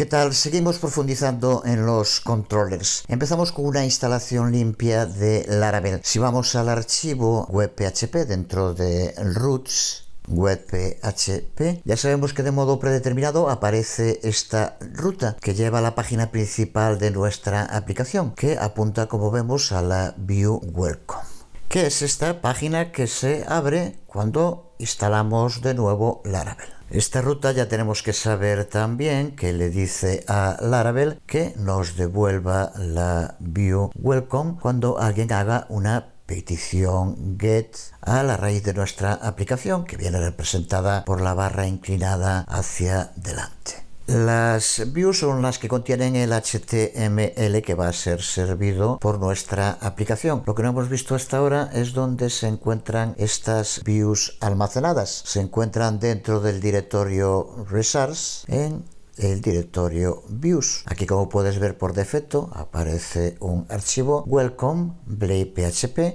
¿Qué tal? Seguimos profundizando en los controllers. Empezamos con una instalación limpia de Laravel. Si vamos al archivo web.php, dentro de roots, web.php, Ya sabemos que de modo predeterminado aparece esta ruta que lleva a la página principal de nuestra aplicación, que apunta, como vemos, a la View Welcome, que es esta página que se abre cuando instalamos de nuevo Laravel. Esta ruta ya tenemos que saber también que le dice a Laravel que nos devuelva la view welcome cuando alguien haga una petición get a la raíz de nuestra aplicación que viene representada por la barra inclinada hacia delante. Las views son las que contienen el HTML que va a ser servido por nuestra aplicación. Lo que no hemos visto hasta ahora es dónde se encuentran estas views almacenadas. Se encuentran dentro del directorio resource en el directorio views. Aquí como puedes ver por defecto aparece un archivo welcome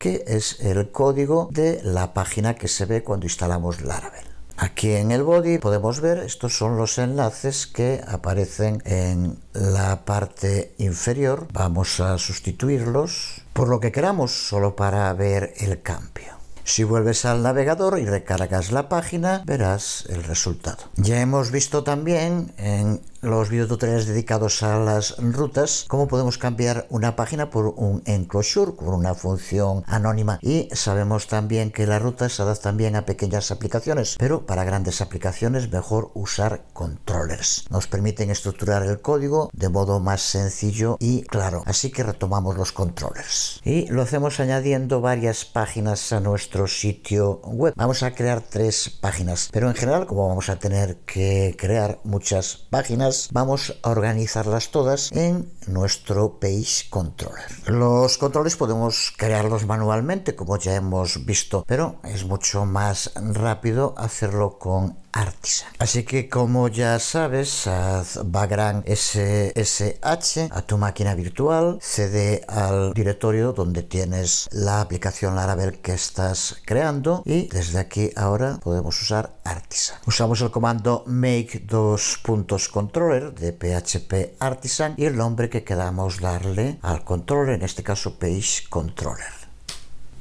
que es el código de la página que se ve cuando instalamos Laravel. Aquí en el body podemos ver, estos son los enlaces que aparecen en la parte inferior. Vamos a sustituirlos por lo que queramos, solo para ver el cambio. Si vuelves al navegador y recargas la página, verás el resultado. Ya hemos visto también en los videotutoriales dedicados a las rutas, cómo podemos cambiar una página por un enclosure, por una función anónima. Y sabemos también que las rutas se adaptan también a pequeñas aplicaciones, pero para grandes aplicaciones mejor usar controllers. Nos permiten estructurar el código de modo más sencillo y claro. Así que retomamos los controllers. Y lo hacemos añadiendo varias páginas a nuestro sitio web. Vamos a crear tres páginas, pero en general como vamos a tener que crear muchas páginas, vamos a organizarlas todas en nuestro Page Controller. Los controles podemos crearlos manualmente, como ya hemos visto, pero es mucho más rápido hacerlo con Artisan. Así que como ya sabes, haz background SSH a tu máquina virtual, cede al directorio donde tienes la aplicación Laravel que estás creando y desde aquí ahora podemos usar Artisan. Usamos el comando make dos puntos control de PHP Artisan y el nombre que queramos darle al controller, en este caso Page Controller.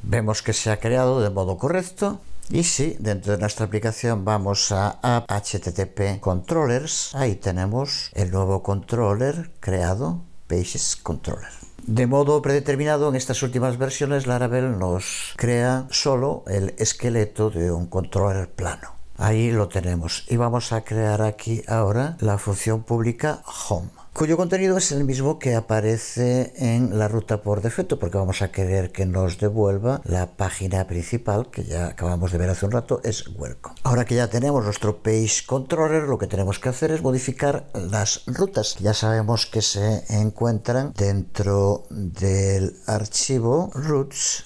Vemos que se ha creado de modo correcto. Y si dentro de nuestra aplicación vamos a HTTP Controllers, ahí tenemos el nuevo controller creado, Pages Controller. De modo predeterminado, en estas últimas versiones, Laravel nos crea solo el esqueleto de un controller plano. Ahí lo tenemos. Y vamos a crear aquí ahora la función pública home cuyo contenido es el mismo que aparece en la ruta por defecto, porque vamos a querer que nos devuelva la página principal que ya acabamos de ver hace un rato, es Welcome. Ahora que ya tenemos nuestro Page Controller, lo que tenemos que hacer es modificar las rutas. Ya sabemos que se encuentran dentro del archivo roots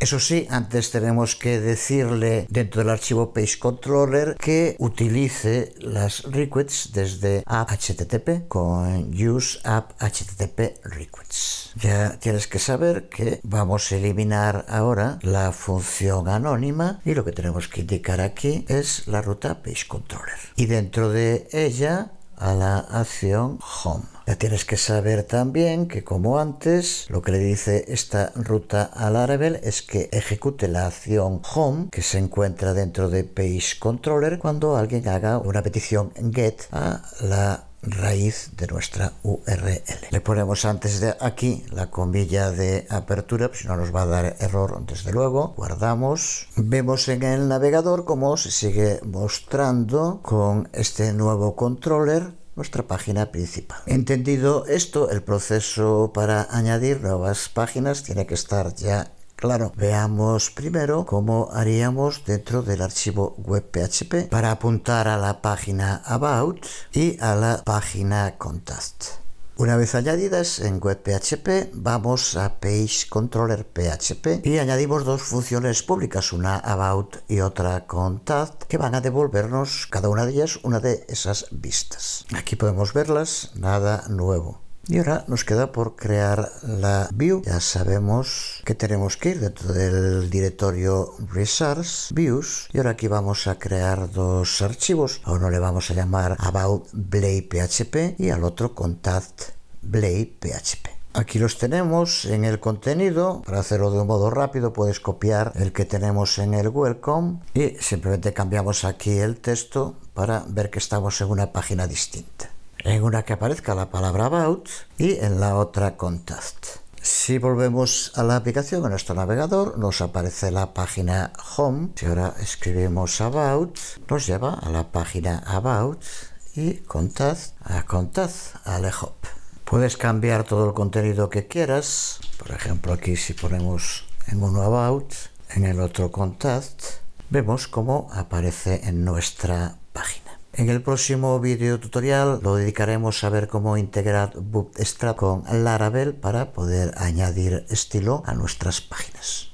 Eso sí, antes tenemos que decirle dentro del archivo Page Controller que utilice las requests desde http con Use App HTTP Requests. Ya tienes que saber que vamos a eliminar ahora la función anónima y lo que tenemos que indicar aquí es la ruta Page Controller. Y dentro de ella a la acción Home. Ya tienes que saber también que como antes, lo que le dice esta ruta a Laravel es que ejecute la acción home que se encuentra dentro de Page Controller cuando alguien haga una petición get a la raíz de nuestra URL. Le ponemos antes de aquí la comilla de apertura, pues, si no nos va a dar error, desde luego. Guardamos. Vemos en el navegador cómo se sigue mostrando con este nuevo controller nuestra página principal. Entendido esto, el proceso para añadir nuevas páginas tiene que estar ya Claro, veamos primero cómo haríamos dentro del archivo web.php para apuntar a la página About y a la página Contact. Una vez añadidas en WebPHP, vamos a pagecontroller.php y añadimos dos funciones públicas, una About y otra Contact, que van a devolvernos cada una de ellas una de esas vistas. Aquí podemos verlas, nada nuevo. Y ahora nos queda por crear la view. Ya sabemos que tenemos que ir dentro del directorio resource Views. Y ahora aquí vamos a crear dos archivos. A uno le vamos a llamar About y al otro Contact Aquí los tenemos en el contenido. Para hacerlo de un modo rápido puedes copiar el que tenemos en el Welcome y simplemente cambiamos aquí el texto para ver que estamos en una página distinta en una que aparezca la palabra About y en la otra Contact. Si volvemos a la aplicación en nuestro navegador, nos aparece la página Home. Si ahora escribimos About, nos lleva a la página About y Contact a Contact hop. Puedes cambiar todo el contenido que quieras. Por ejemplo, aquí si ponemos en uno About, en el otro Contact, vemos cómo aparece en nuestra página. En el próximo video tutorial lo dedicaremos a ver cómo integrar Bootstrap con Laravel para poder añadir estilo a nuestras páginas.